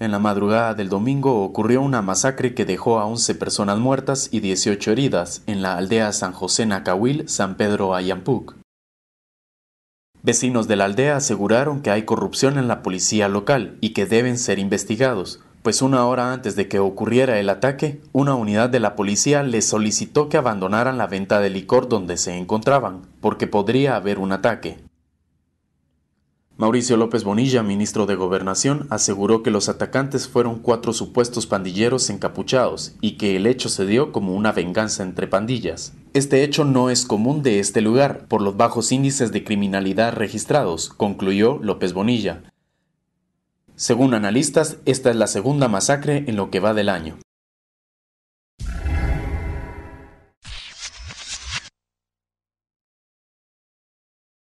En la madrugada del domingo ocurrió una masacre que dejó a 11 personas muertas y 18 heridas en la aldea San José Nacahuil, San Pedro Ayampuc. Vecinos de la aldea aseguraron que hay corrupción en la policía local y que deben ser investigados, pues una hora antes de que ocurriera el ataque, una unidad de la policía les solicitó que abandonaran la venta de licor donde se encontraban, porque podría haber un ataque. Mauricio López Bonilla, ministro de Gobernación, aseguró que los atacantes fueron cuatro supuestos pandilleros encapuchados y que el hecho se dio como una venganza entre pandillas. Este hecho no es común de este lugar, por los bajos índices de criminalidad registrados, concluyó López Bonilla. Según analistas, esta es la segunda masacre en lo que va del año.